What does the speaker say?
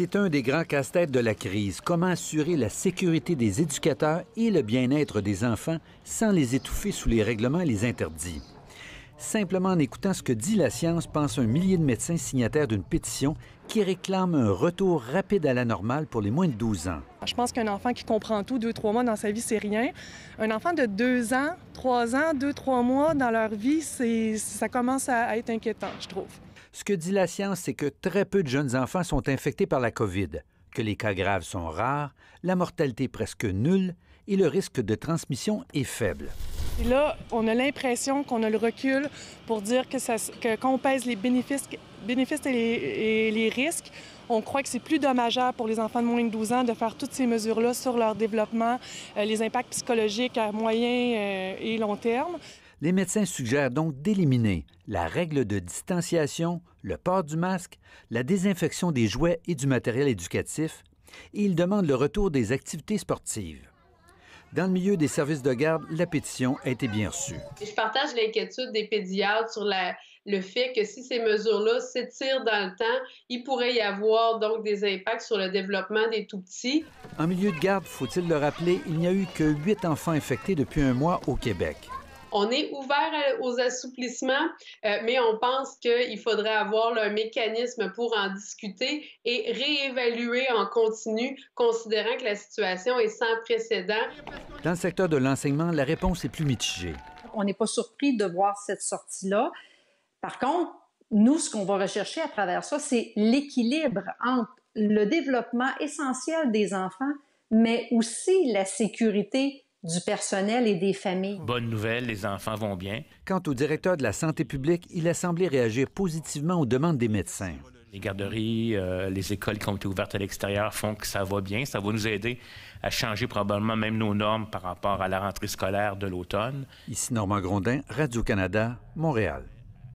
c'est un des grands casse-têtes de la crise. Comment assurer la sécurité des éducateurs et le bien-être des enfants sans les étouffer sous les règlements et les interdits? Simplement en écoutant ce que dit la science, pense un millier de médecins signataires d'une pétition qui réclame un retour rapide à la normale pour les moins de 12 ans. Je pense qu'un enfant qui comprend tout, deux, trois mois dans sa vie, c'est rien. Un enfant de deux ans, trois ans, deux, trois mois dans leur vie, ça commence à être inquiétant, je trouve. Ce que dit la science, c'est que très peu de jeunes enfants sont infectés par la COVID, que les cas graves sont rares, la mortalité presque nulle et le risque de transmission est faible. Et là, on a l'impression qu'on a le recul pour dire que, quand on pèse les bénéfices, bénéfices et, les, risques, on croit que c'est plus dommageable pour les enfants de moins de 12 ans de faire toutes ces mesures-là sur leur développement, euh, les impacts psychologiques à moyen euh, et long terme. Les médecins suggèrent donc d'éliminer la règle de distanciation, le port du masque, la désinfection des jouets et du matériel éducatif, et ils demandent le retour des activités sportives. Dans le milieu des services de garde, la pétition a été bien reçue. Je partage l'inquiétude des pédiatres sur le fait que si ces mesures-là s'étirent dans le temps, il pourrait y avoir donc des impacts sur le développement des tout-petits. En milieu de garde, faut-il le rappeler, il n'y a eu que huit enfants infectés depuis un mois au Québec. On est ouvert euh, aux assouplissements, euh, mais on pense qu'il faudrait avoir un mécanisme pour en discuter et réévaluer en continu, considérant que la situation est sans précédent. Dans le secteur de l'enseignement, la réponse est plus mitigée. On n'est pas surpris de voir cette sortie-là. Par contre, nous, ce qu'on va rechercher à travers ça, c'est l'équilibre entre le développement essentiel des enfants, mais aussi la sécurité du personnel et des familles. Bonne nouvelle, les enfants vont bien. Quant au directeur de la santé publique, il a semblé réagir positivement aux demandes des médecins. Les garderies, euh, les écoles qui ont été ouvertes à l'extérieur font que ça va bien. Ça va nous aider à changer probablement même nos normes par rapport à la rentrée scolaire de l'automne. Ici Normand Grondin, Radio-Canada, Montréal.